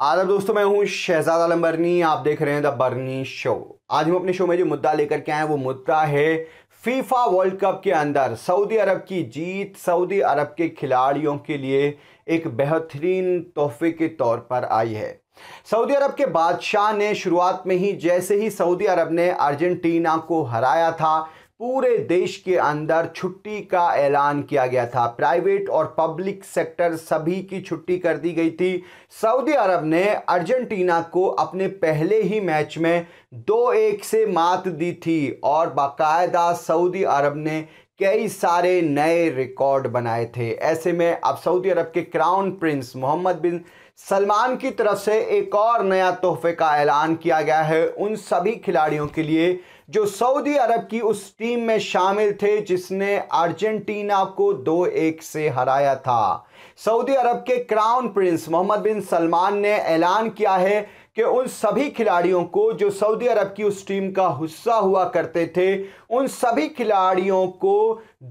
आदर दोस्तों मैं हूं शहजाद आलम बर्नी आप देख रहे हैं द बर्नी शो आज हम अपने शो में जो मुद्दा लेकर के आए हैं वो मुद्दा है फीफा वर्ल्ड कप के अंदर सऊदी अरब की जीत सऊदी अरब के खिलाड़ियों के लिए एक बेहतरीन तोहफे के तौर पर आई है सऊदी अरब के बादशाह ने शुरुआत में ही जैसे ही सऊदी अरब ने अर्जेंटीना को हराया था पूरे देश के अंदर छुट्टी का ऐलान किया गया था प्राइवेट और पब्लिक सेक्टर सभी की छुट्टी कर दी गई थी सऊदी अरब ने अर्जेंटीना को अपने पहले ही मैच में दो एक से मात दी थी और बाकायदा सऊदी अरब ने कई सारे नए रिकॉर्ड बनाए थे ऐसे में अब सऊदी अरब के crown prince Mohammed bin Salman की तरफ से एक और नया तोहफे का ऐलान किया गया है उन सभी खिलाड़ियों के लिए जो सऊदी अरब की उस टीम में शामिल थे जिसने अर्जेंटीना को दो एक से हराया था सऊदी अरब के crown prince Mohammed bin Salman ने ऐलान किया है कि उन सभी खिलाड़ियों को जो सऊदी अरब की उस टीम का हिस्सा हुआ करते थे उन सभी खिलाड़ियों को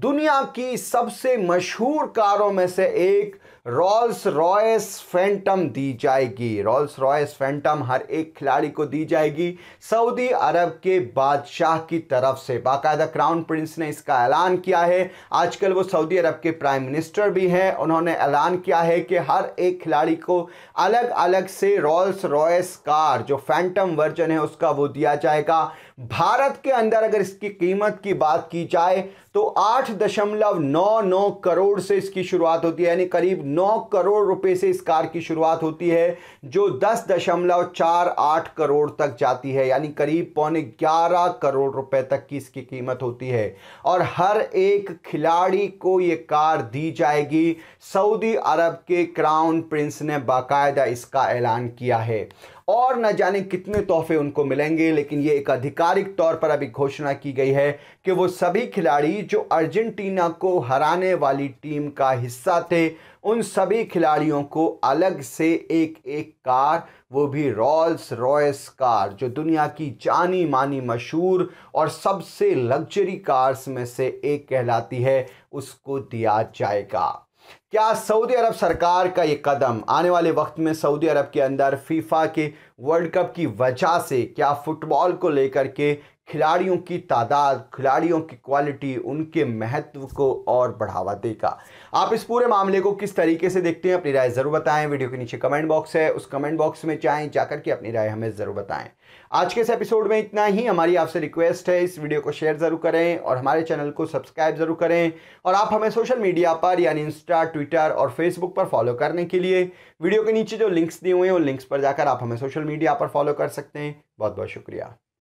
दुनिया की सबसे मशहूर कारों में से एक रॉल्स रॉयस फैंटम दी जाएगी रॉल्स रॉयस फैंटम हर एक खिलाड़ी को दी जाएगी सऊदी अरब के बादशाह की तरफ से बाकायदा क्राउन प्रिंस ने इसका ऐलान किया है आजकल वो सऊदी अरब के प्राइम मिनिस्टर भी हैं उन्होंने ऐलान किया है कि हर एक खिलाड़ी को अलग अलग से रॉल्स रॉयस कार जो फैंटम वर्जन है उसका वो दिया जाएगा भारत के अंदर अगर इसकी कीमत की बात की जाए तो आठ दशमलव नौ नौ करोड़ से इसकी शुरुआत होती है यानी करीब नौ करोड़ रुपए से इस कार की शुरुआत होती है जो दस दशमलव चार आठ करोड़ तक जाती है यानी करीब पौने ग्यारह करोड़ रुपए तक की इसकी कीमत होती है और हर एक खिलाड़ी को ये कार दी जाएगी सऊदी अरब के क्राउन प्रिंस ने बाकायदा इसका ऐलान किया है और न जाने कितने तोहफे उनको मिलेंगे लेकिन ये एक आधिकारिक तौर पर अभी घोषणा की गई है कि वो सभी खिलाड़ी जो अर्जेंटीना को हराने वाली टीम का हिस्सा थे उन सभी खिलाड़ियों को अलग से एक एक कार वो भी रॉल्स रॉयस कार जो दुनिया की जानी मानी मशहूर और सबसे लग्जरी कार्स में से एक कहलाती है उसको दिया जाएगा क्या सऊदी अरब सरकार का ये कदम आने वाले वक्त में सऊदी अरब के अंदर फीफा के वर्ल्ड कप की वजह से क्या फ़ुटबॉल को लेकर के खिलाड़ियों की तादाद खिलाड़ियों की क्वालिटी उनके महत्व को और बढ़ावा देगा आप इस पूरे मामले को किस तरीके से देखते हैं अपनी राय ज़रूर बताएं वीडियो के नीचे कमेंट बॉक्स है उस कमेंट बॉक्स में चाहें जाकर के अपनी राय हमें ज़रूर बताएं आज के इस एपिसोड में इतना ही हमारी आपसे रिक्वेस्ट है इस वीडियो को शेयर ज़रूर करें और हमारे चैनल को सब्सक्राइब ज़रूर करें और आप हमें सोशल मीडिया पर यानी इंस्टा ट्विटर और फेसबुक पर फॉलो करने के लिए वीडियो के नीचे जो लिंक्स दिए हुए हैं उन लिंक्स पर जाकर आप हमें सोशल मीडिया पर फॉलो कर सकते हैं बहुत बहुत शुक्रिया